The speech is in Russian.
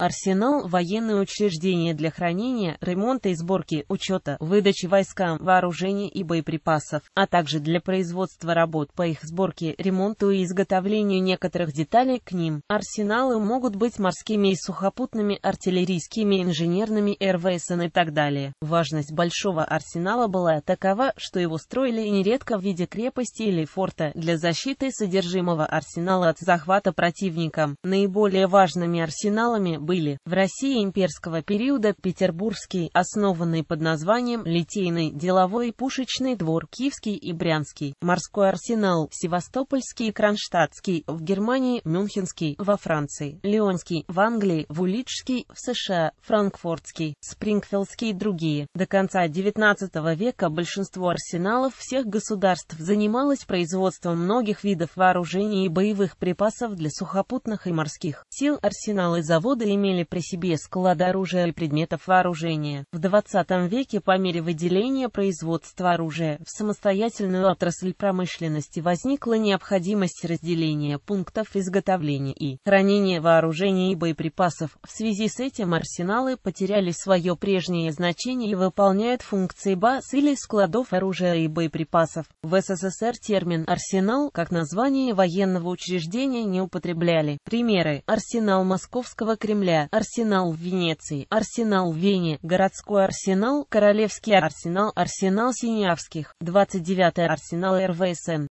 Арсенал – военное учреждение для хранения, ремонта и сборки, учета, выдачи войскам вооружений и боеприпасов, а также для производства работ по их сборке, ремонту и изготовлению некоторых деталей к ним. Арсеналы могут быть морскими и сухопутными, артиллерийскими, инженерными, РВСН и так далее. Важность большого арсенала была такова, что его строили нередко в виде крепости или форта для защиты содержимого арсенала от захвата противником. Наиболее важными арсеналами были в России имперского периода Петербургский, основанный под названием Литейный, Деловой, Пушечный двор, Киевский и Брянский, Морской арсенал, Севастопольский и Кронштадтский, в Германии Мюнхенский, во Франции, Леонский, в Англии, Вуличский, в США, Франкфуртский, Спрингфилдский и другие. До конца XIX века большинство арсеналов всех государств занималось производством многих видов вооружений и боевых припасов для сухопутных и морских сил. Арсеналы завода имели имели при себе склад оружия и предметов вооружения. В 20 веке по мере выделения производства оружия в самостоятельную отрасль промышленности возникла необходимость разделения пунктов изготовления и хранения вооружения и боеприпасов. В связи с этим арсеналы потеряли свое прежнее значение и выполняют функции баз или складов оружия и боеприпасов. В СССР термин «арсенал» как название военного учреждения не употребляли. Примеры. Арсенал Московского Кремля Италия, Арсенал в Венеции, Арсенал в Вене, городской Арсенал, Королевский Арсенал, Арсенал Синявских, 29-й Арсенал РВСН.